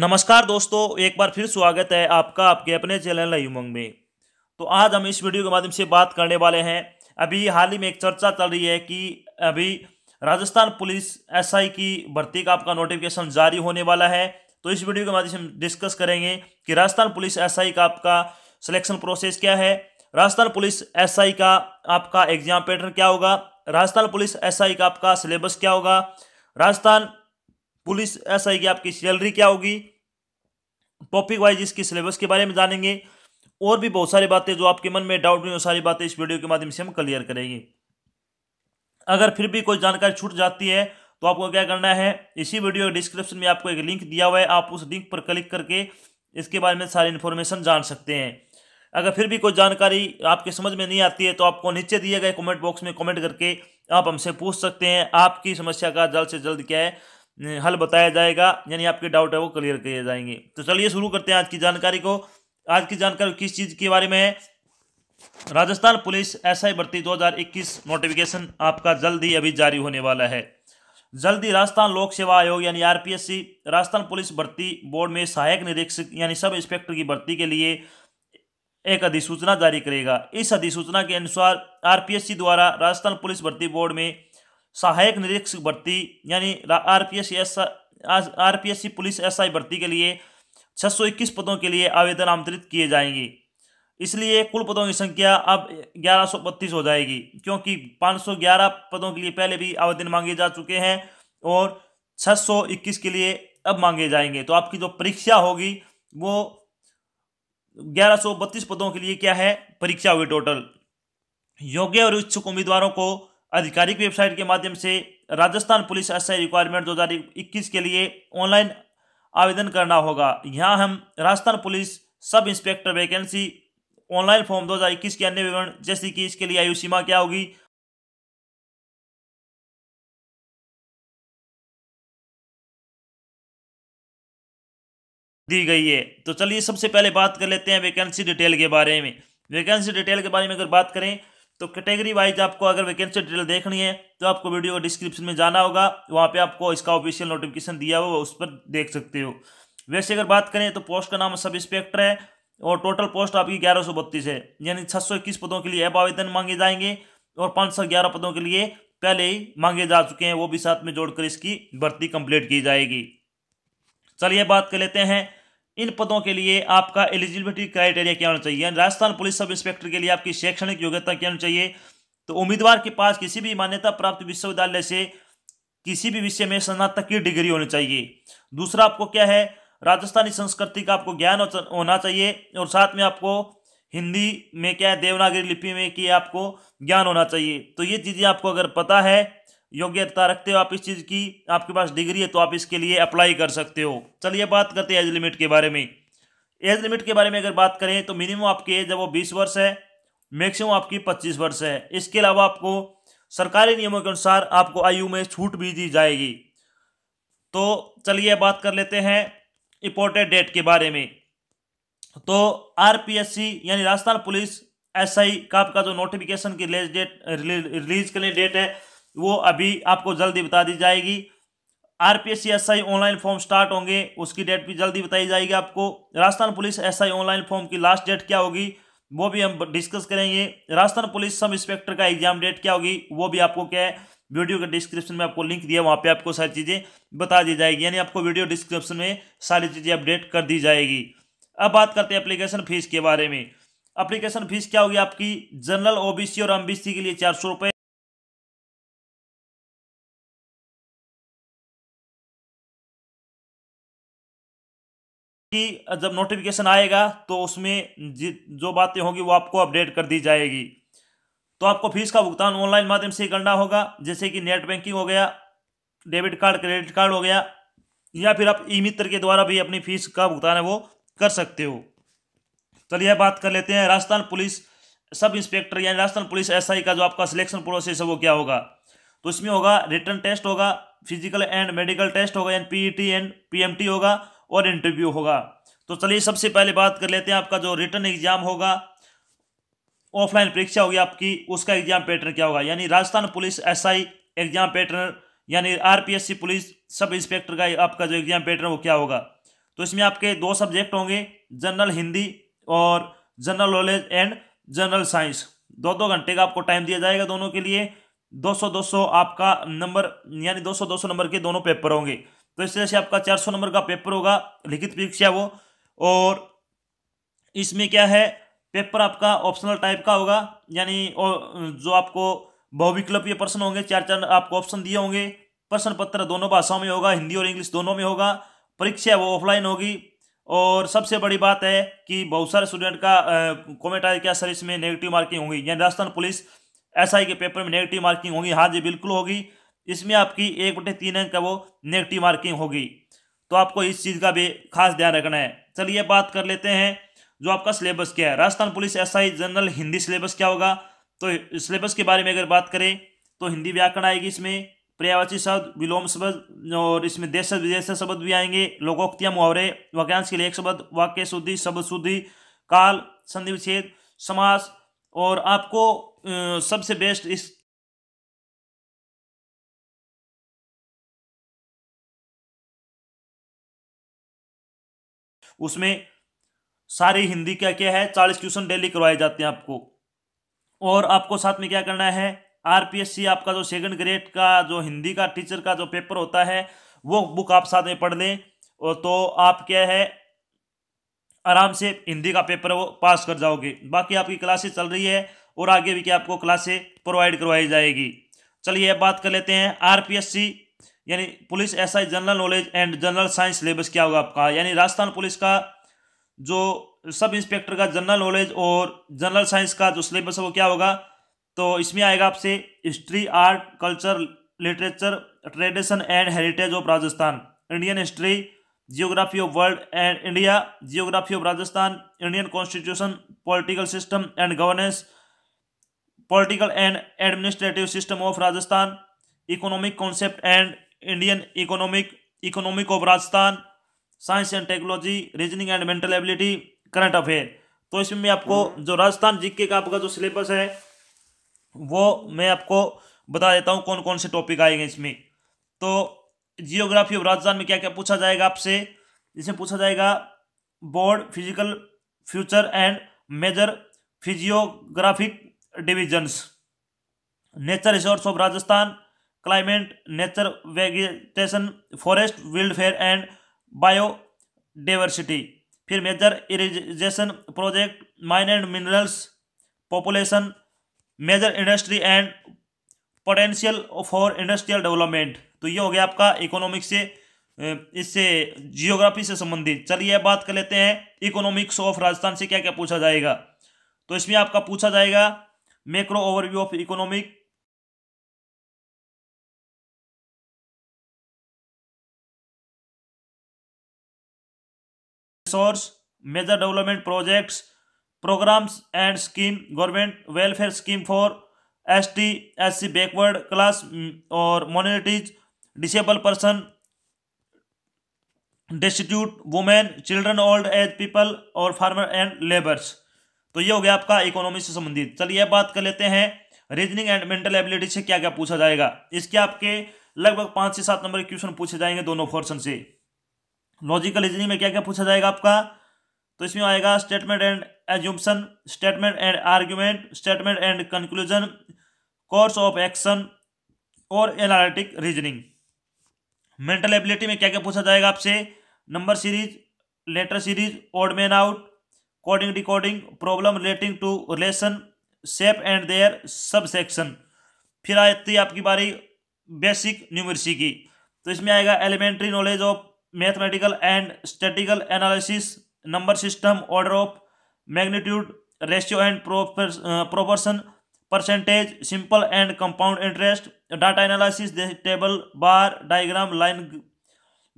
नमस्कार दोस्तों एक बार फिर स्वागत है आपका आपके अपने चैनल उमंग में तो आज हम इस वीडियो के माध्यम से बात करने वाले हैं अभी हाल ही में एक चर्चा चल रही है कि अभी राजस्थान पुलिस एसआई की भर्ती का आपका नोटिफिकेशन जारी होने वाला है तो इस वीडियो के माध्यम से हम डिस्कस करेंगे कि राजस्थान पुलिस एस का आपका सिलेक्शन प्रोसेस क्या है राजस्थान पुलिस एस का आपका एग्जाम पैटर्न क्या होगा राजस्थान पुलिस एस का आपका सिलेबस क्या होगा राजस्थान पुलिस एस आई की आपकी सैलरी क्या होगी टॉपिक वाइज इसके सिलेबस के बारे में जानेंगे और भी बहुत सारी बातें जो आपके मन में डाउट हुई वो सारी बातें इस वीडियो के माध्यम से हम क्लियर करेंगे अगर फिर भी कोई जानकारी छूट जाती है तो आपको क्या करना है इसी वीडियो के डिस्क्रिप्शन में आपको एक लिंक दिया हुआ है आप उस लिंक पर क्लिक करके इसके बारे में सारी इन्फॉर्मेशन जान सकते हैं अगर फिर भी कोई जानकारी आपके समझ में नहीं आती है तो आपको नीचे दिए गए कमेंट बॉक्स में कमेंट करके आप हमसे पूछ सकते हैं आपकी समस्या का जल्द से जल्द क्या है हल बताया जाएगा यानी आपके डाउट है वो क्लियर किए जाएंगे तो चलिए शुरू करते हैं आज की जानकारी को आज की जानकारी किस चीज़ के बारे में है राजस्थान पुलिस एसआई भर्ती 2021 नोटिफिकेशन आपका जल्द ही अभी जारी होने वाला है जल्द ही राजस्थान लोक सेवा आयोग यानी आरपीएससी राजस्थान पुलिस भर्ती बोर्ड में सहायक निरीक्षक यानी सब इंस्पेक्टर की भर्ती के लिए एक अधिसूचना जारी करेगा इस अधिसूचना के अनुसार आरपीएससी द्वारा राजस्थान पुलिस भर्ती बोर्ड में सहायक निरीक्षक भर्ती यानी R P S R P S police S I भर्ती के लिए छः सौ इक्कीस पदों के लिए आवेदन आमंत्रित किए जाएंगे इसलिए कुल पदों की संख्या अब ग्यारह सौ बत्तीस हो जाएगी क्योंकि 511 सौ ग्यारह पदों के लिए पहले भी आवेदन मांगे जा चुके हैं और 621 सौ इक्कीस के लिए अब मांगे जाएंगे तो आपकी जो परीक्षा होगी वो ग्यारह सौ बत्तीस पदों के लिए क्या है परीक्षा होगी टोटल योग्य और इच्छुक उम्मीदवारों को आधिकारिक वेबसाइट के माध्यम से Rajasthan police S I requirement दो हजार इक्कीस के लिए ऑनलाइन आवेदन करना होगा यहाँ हम Rajasthan police sub inspector vacancy online form 2021 के अन्य विवरण जैसे कि इसके लिए आयु सीमा क्या होगी दी गई है तो चलिए सबसे पहले बात कर लेते हैं वैकेंसी डिटेल के बारे में वैकेंसी डिटेल के बारे में अगर बात करें तो कैटेगरी वाइज आपको अगर वैकेंसी डिटेल देखनी है तो आपको वीडियो को डिस्क्रिप्शन में जाना होगा वहाँ पे आपको इसका ऑफिशियल नोटिफिकेशन दिया हुआ उस पर देख सकते हो वैसे अगर बात करें तो पोस्ट का नाम सब इंस्पेक्टर है और टोटल पोस्ट आपकी ग्यारह सौ बत्तीस है यानी छः सौ इक्कीस पदों के लिए अब आवेदन मांगे जाएंगे और पाँच सौ ग्यारह पदों के लिए पहले ही मांगे जा चुके हैं वो भी साथ में जोड़कर इसकी भर्ती कंप्लीट की जाएगी चलिए बात कर लेते हैं इन पदों के लिए आपका एलिजिबिलिटी क्राइटेरिया क्या होना चाहिए राजस्थान पुलिस सब इंस्पेक्टर के लिए आपकी शैक्षणिक योग्यता क्या होनी चाहिए तो उम्मीदवार के पास किसी भी मान्यता प्राप्त विश्वविद्यालय से किसी भी विषय में स्नातक की डिग्री होनी चाहिए दूसरा आपको क्या है राजस्थानी संस्कृति का आपको ज्ञान होना चाहिए और साथ में आपको हिंदी में क्या है देवनागरी लिपि में कि आपको ज्ञान होना चाहिए तो ये चीज़ें आपको अगर पता है योग्यता रखते हो आप इस चीज़ की आपके पास डिग्री है तो आप इसके लिए अप्लाई कर सकते हो चलिए बात करते हैं एज लिमिट के बारे में एज लिमिट के बारे में अगर बात करें तो मिनिमम आपकी एज है वो बीस वर्ष है मैक्सिमम आपकी पच्चीस वर्ष है इसके अलावा आपको सरकारी नियमों के अनुसार आपको आयु में छूट भी दी जाएगी तो चलिए बात कर लेते हैं इम्पोर्टेंट डेट के बारे में तो आरपीएससी यानी राजस्थान पुलिस एसआई का आपका जो नोटिफिकेशन की रिलीज डेट रिलीज करने डेट है वो अभी आपको जल्दी बता दी जाएगी R P online form start होंगे उसकी डेट भी जल्दी बताई जाएगी आपको Rajasthan police S online form की लास्ट डेट क्या होगी वो भी हम डिस्कस करेंगे राजस्थान पुलिस सब इंस्पेक्टर का एग्जाम डेट क्या होगी वो भी आपको क्या है वीडियो के डिस्क्रिप्शन में आपको लिंक दिया वहाँ पे आपको सारी चीज़ें बता दी जाएगी यानी आपको वीडियो डिस्क्रिप्शन में सारी चीज़ें अपडेट कर दी जाएगी अब बात करते हैं एप्लीकेशन फीस के बारे में अप्लीकेशन फीस क्या होगी आपकी जनरल ओबीसी और एमबीसी के लिए चार सौ कि जब नोटिफिकेशन आएगा तो उसमें जो बातें होंगी वो आपको अपडेट कर दी जाएगी तो आपको फीस का भुगतान ऑनलाइन माध्यम से करना होगा जैसे कि नेट बैंकिंग हो गया डेबिट कार्ड क्रेडिट कार्ड हो गया या फिर आप ई मित्र के द्वारा भी अपनी फीस का भुगतान है वो कर सकते हो चलिए बात कर लेते हैं राजस्थान पुलिस सब इंस्पेक्टर यानी राजस्थान पुलिस एसआई का जो आपका सिलेक्शन प्रोसेस है वो क्या होगा तो इसमें होगा रिटर्न टेस्ट होगा फिजिकल एंड मेडिकल टेस्ट होगा एंड पी एंड पीएमटी होगा और इंटरव्यू होगा तो चलिए सबसे पहले बात कर लेते हैं आपका जो रिटर्न एग्जाम होगा ऑफलाइन परीक्षा होगी आपकी उसका एग्जाम पैटर्न क्या होगा यानी Rajasthan police SI exam pattern यानी आरपीएससी पुलिस सब इंस्पेक्टर का आपका जो एग्जाम पैटर्न वो क्या होगा तो इसमें आपके दो सब्जेक्ट होंगे जनरल हिंदी और general knowledge and general science दो दो घंटे का आपको टाइम दिया जाएगा दोनों के लिए 200 200 आपका नंबर यानी 200 200 नंबर के दोनों पेपर होंगे तो इस तरह से आपका 400 नंबर का पेपर होगा लिखित परीक्षा वो और इसमें क्या है पेपर आपका ऑप्शनल टाइप का होगा यानी जो आपको बहुविकल्पीय प्रश्न होंगे चार चार आपको ऑप्शन दिए होंगे प्रश्न पत्र दोनों भाषाओं में होगा हिंदी और इंग्लिश दोनों में होगा परीक्षा वो ऑफलाइन होगी और सबसे बड़ी बात है कि बहुत सारे स्टूडेंट का कॉमेंट आया क्या सर इसमें नेगेटिव मार्किंग होगी यानी राजस्थान पुलिस एसआई के पेपर में नेगेटिव मार्किंग होगी हाँ जी बिल्कुल होगी इसमें आपकी एक बटे तीन अंक का वो नेगेटिव मार्किंग होगी तो आपको इस चीज़ का भी खास ध्यान रखना है चलिए बात कर लेते हैं जो आपका सिलेबस क्या है Rajasthan police SI general Hindi syllabus क्या होगा तो सिलेबस के बारे में अगर बात करें तो हिंदी व्याकरण आएगी इसमें पर्यावाची शब्द विलोम शब्द और इसमें देश विदेश शब्द भी आएंगे लोकोक्तियाँ मुहावरे वाक्यांश के लेख शब्द वाक्य शुद्धि शब्द शुद्धि काल संधि विच्छेद समास और आपको सबसे बेस्ट इस उसमें सारी हिंदी क्या क्या है चालीस क्वेश्चन डेली करवाए जाते हैं आपको और आपको साथ में क्या करना है आरपीएससी आपका जो सेकंड ग्रेड का जो हिंदी का टीचर का जो पेपर होता है वो बुक आप साथ में पढ़ लें और तो आप क्या है आराम से हिंदी का पेपर वो पास कर जाओगे बाकी आपकी क्लासेस चल रही है और आगे भी क्या आपको क्लासेस प्रोवाइड करवाई जाएगी चलिए बात कर लेते हैं आरपीएससी यानी police SI general knowledge and general science syllabus क्या होगा आपका यानी राजस्थान पुलिस का जो सब इंस्पेक्टर का जनरल नॉलेज और जनरल साइंस का जो सिलेबस है वो क्या होगा तो इसमें आएगा आपसे history art culture literature tradition and heritage of Rajasthan Indian history geography of world and India geography of Rajasthan Indian constitution political system and governance political and administrative system of Rajasthan economic concept and Indian economic economic of Rajasthan science and technology reasoning and mental ability current affair तो इसमें मैं आपको जो Rajasthan GK का आपका जो syllabus है वो मैं आपको बता देता हूँ कौन कौन से टॉपिक आएंगे इसमें तो जियोग्राफी ऑफ राजस्थान में क्या क्या पूछा जाएगा आपसे इसमें पूछा जाएगा broad physical features and major physiographic divisions nature resource of Rajasthan climate nature vegetation forest welfare and and biodiversity फिर major irrigation project mine and minerals population major industry and potential for industrial development तो ये हो गया आपका economic से इससे geography से संबंधित चलिए बात कर लेते हैं इकोनॉमिक्स ऑफ राजस्थान से क्या क्या पूछा जाएगा तो इसमें आपका पूछा जाएगा macro overview of economic resource major development projects programmes and scheme government welfare scheme for S T backward class और minorities disable person destitute women children old age people और फार्मर एंड लेबर्स तो ये हो गया आपका economy से संबंधित चलिए अब बात कर लेते हैं रीजनिंग एंड मेंटल एबिलिटी से क्या क्या पूछा जाएगा इसके आपके लगभग पाँच से सात नंबर के क्वेश्चन पूछे जाएंगे दोनों फोर्सन से लॉजिकल रीजनिंग में क्या क्या पूछा जाएगा आपका तो इसमें आएगा statement and assumption statement and argument statement and conclusion course of action और एनालिटिक रीजनिंग मेंटल एबिलिटी में क्या क्या पूछा जाएगा आपसे number series letter series odd man out coding decoding problem relating to relationship and their sub section फिर आती है आपकी बारी बेसिक न्यूमरसी की तो इसमें आएगा elementary knowledge of mathematical and statistical analysis number system order of magnitude ratio and proportion percentage simple and compound interest data analysis table bar diagram line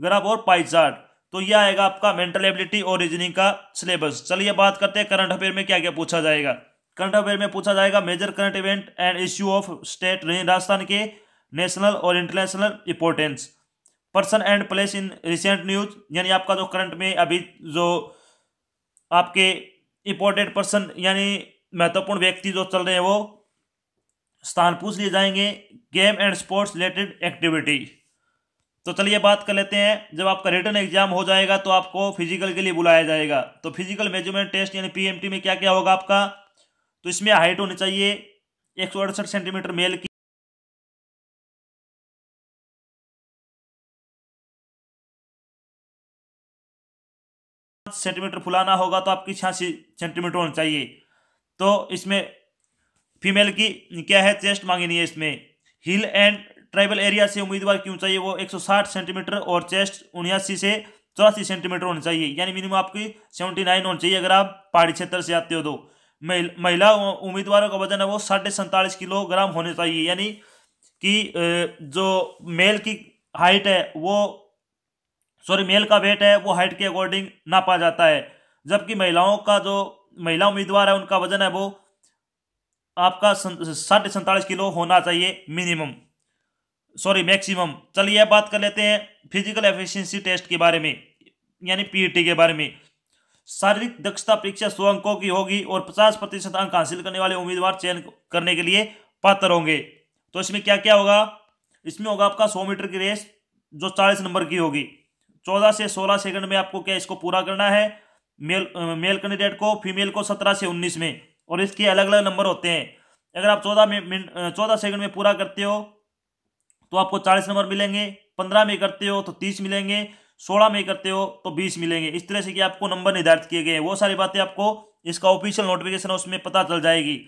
graph और पाई चार्ट तो यह आएगा आपका mental ability और reasoning का syllabus चलिए बात करते हैं करंट अफेयर में क्या क्या पूछा जाएगा करंट अफेयर में पूछा जाएगा major current event and issue of state Rajasthan के नेशनल और international importance person and place in recent news यानी आपका जो करंट में अभी जो आपके इंपॉर्टेंट पर्सन यानी महत्वपूर्ण व्यक्ति जो चल रहे हैं वो स्थान पूछ लिए जाएंगे game and sports related activity तो चलिए बात कर लेते हैं जब आपका रिटर्न एग्जाम हो जाएगा तो आपको फिजिकल के लिए बुलाया जाएगा तो फिजिकल मेजरमेंट टेस्ट यानी पीएमटी में क्या क्या होगा आपका तो इसमें हाइट होनी चाहिए एक सेंटीमीटर मेल की सेंटीमीटर फुलाना होगा तो आपकी छियासी सेंटीमीटर होना चाहिए तो इसमें फीमेल की क्या है चेस्ट मांगनी है इसमें हिल एंड ट्राइबल एरिया से उम्मीदवार की ऊंचाई वो 160 सेंटीमीटर और चेस्ट उन्यासी से चौरासी सेंटीमीटर होनी चाहिए यानी मिनिमम आपकी 79 होनी चाहिए अगर आप पहाड़ी क्षेत्र से आते हो तो महिला उम्मीदवारों का वजन है वो साढ़े सैंतालीस किलोग्राम होने चाहिए यानी कि जो मेल की हाइट है वो सॉरी मेल का वेट है वो हाइट के अकॉर्डिंग नापा जाता है जबकि महिलाओं का जो महिला उम्मीदवार है उनका वजन है वो आपका साठ सैंतालीस किलो होना चाहिए मिनिमम सॉरी मैक्सिमम चलिए बात कर लेते हैं फिजिकल एफिशिएंसी टेस्ट के बारे में यानी पीईटी e के बारे में शारीरिक दक्षता परीक्षा सौ अंकों की होगी और पचास प्रतिशत अंक हासिल करने वाले उम्मीदवार चयन करने के लिए पात्र होंगे तो इसमें क्या क्या होगा इसमें होगा आपका सौ मीटर की रेस जो चालीस नंबर की होगी चौदह से सोलह सेकंड में आपको क्या इसको पूरा करना है मेल मेल कैंडिडेट को फीमेल को सत्रह से उन्नीस में और इसके अलग अलग नंबर होते हैं अगर आप चौदह में चौदह सेकंड में पूरा करते हो तो आपको चालीस नंबर मिलेंगे पंद्रह में करते हो तो तीस मिलेंगे सोलह में करते हो तो बीस मिलेंगे इस तरह से कि आपको नंबर निर्धारित किए गए हैं वो सारी बातें आपको इसका ऑफिशियल नोटिफिकेशन उसमें पता चल जाएगी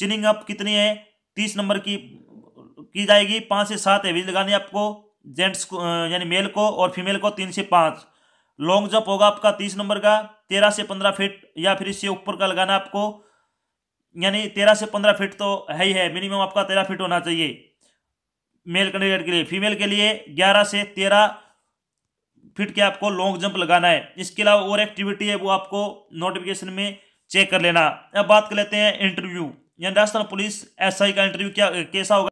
चिनिंग अप कितनी है तीस नंबर की की जाएगी पाँच से सात एवरेज लगानी आपको जेंट्स को यानी मेल को और फीमेल को तीन से पाँच लॉन्ग जंप होगा आपका तीस नंबर का तेरह से पंद्रह फीट या फिर इससे ऊपर का लगाना आपको यानी तेरह से पंद्रह फीट तो है ही है मिनिमम आपका तेरह फीट होना चाहिए मेल कैंडिडेट के लिए फीमेल के लिए ग्यारह से तेरह फीट के आपको लॉन्ग जंप लगाना है इसके अलावा और एक्टिविटी है वो आपको नोटिफिकेशन में चेक कर लेना अब बात कर लेते हैं इंटरव्यू यानी राजस्थान पुलिस एसआई का इंटरव्यू क्या कैसा होगा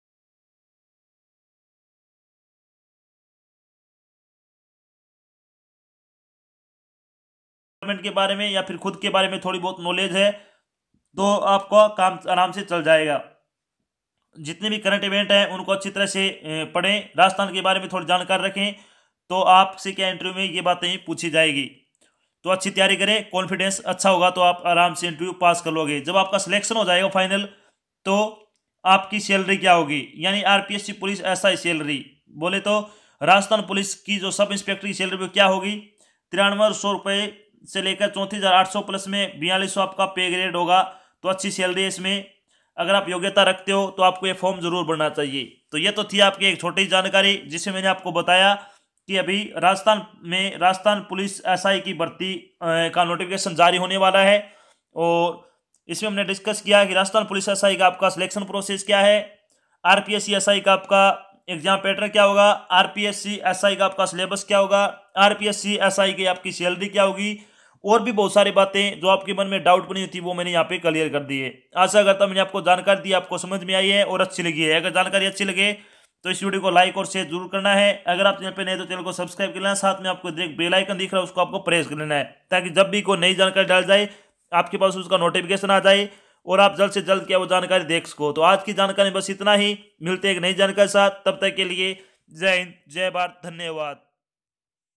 इन्वेस्टमेंट के बारे में या फिर खुद के बारे में थोड़ी बहुत नॉलेज है तो आपका काम आराम से चल जाएगा जितने भी करंट इवेंट हैं उनको अच्छी तरह से पढ़ें राजस्थान के बारे में थोड़ी जानकारी रखें तो आपसे क्या इंटरव्यू में ये बातें पूछी जाएगी तो अच्छी तैयारी करें कॉन्फिडेंस अच्छा होगा तो आप आराम से इंटरव्यू पास कर लोगे जब आपका सिलेक्शन हो जाएगा फाइनल तो आपकी सैलरी क्या होगी यानी आरपीएससी पुलिस ऐसा ही सैलरी बोले तो राजस्थान पुलिस की जो सब इंस्पेक्टर की सैलरी क्या होगी तिरानवे सौ रुपये से लेकर चौंतीस हज़ार आठ सौ प्लस में बयालीस सौ आपका पे ग्रेड होगा तो अच्छी सैलरी है इसमें अगर आप योग्यता रखते हो तो आपको ये फॉर्म ज़रूर भरना चाहिए तो ये तो थी आपकी एक छोटी जानकारी जिसे मैंने आपको बताया कि अभी राजस्थान में राजस्थान पुलिस एसआई की भर्ती का नोटिफिकेशन जारी होने वाला है और इसमें हमने डिस्कस किया कि राजस्थान पुलिस एसआई का आपका सिलेक्शन प्रोसेस क्या है आर पी एस का आपका एग्जाम पैटर्न क्या होगा आर पी एस का आपका सिलेबस क्या होगा आर पी एस की आपकी सैलरी क्या होगी और भी बहुत सारी बातें जो आपके मन में डाउट बनी थी वो मैंने यहाँ पे क्लियर कर दी है आशा करता हूँ मैंने आपको जानकारी दी आपको समझ में आई है और अच्छी लगी है अगर जानकारी अच्छी लगे तो इस वीडियो को लाइक और शेयर जरूर करना है अगर आप चैनल पर नए तो चैनल को सब्सक्राइब कर लेना साथ में आपको एक बेलाइकन दिख रहा है उसको आपको प्रेस कर लेना है ताकि जब भी कोई नई जानकारी डाल जाए आपके पास उसका नोटिफिकेशन आ जाए और आप जल्द से जल्द क्या वो जानकारी देख सको तो आज की जानकारी बस इतना ही मिलते एक नई जानकारी साथ तब तक के लिए जय हिंद जय भारत धन्यवाद